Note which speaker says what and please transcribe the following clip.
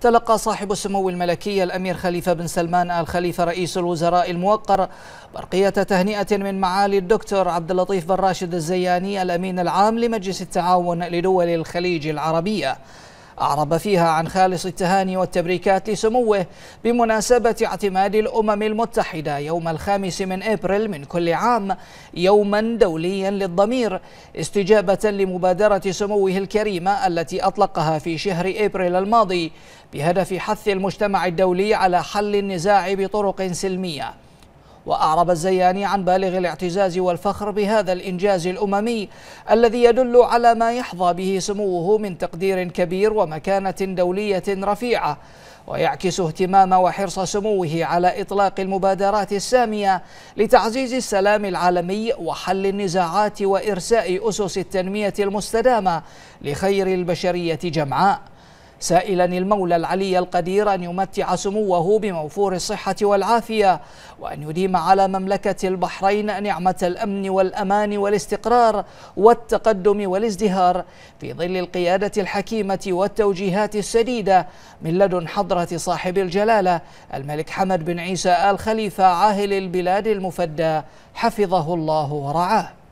Speaker 1: تلقى صاحب السمو الملكي الأمير خليفة بن سلمان آل خليفة رئيس الوزراء الموقر برقية تهنئة من معالي الدكتور عبد اللطيف بن راشد الزياني الأمين العام لمجلس التعاون لدول الخليج العربية أعرب فيها عن خالص التهاني والتبريكات لسموه بمناسبة اعتماد الأمم المتحدة يوم الخامس من إبريل من كل عام يوما دوليا للضمير استجابة لمبادرة سموه الكريمة التي أطلقها في شهر إبريل الماضي بهدف حث المجتمع الدولي على حل النزاع بطرق سلميه وأعرب الزياني عن بالغ الاعتزاز والفخر بهذا الإنجاز الأممي الذي يدل على ما يحظى به سموه من تقدير كبير ومكانة دولية رفيعة ويعكس اهتمام وحرص سموه على إطلاق المبادرات السامية لتعزيز السلام العالمي وحل النزاعات وإرساء أسس التنمية المستدامة لخير البشرية جمعاء سائلا المولى العلي القدير أن يمتع سموه بموفور الصحة والعافية وأن يديم على مملكة البحرين نعمة الأمن والأمان والاستقرار والتقدم والازدهار في ظل القيادة الحكيمة والتوجيهات السديدة من لدن حضرة صاحب الجلالة الملك حمد بن عيسى آل خليفة عاهل البلاد المفدى حفظه الله ورعاه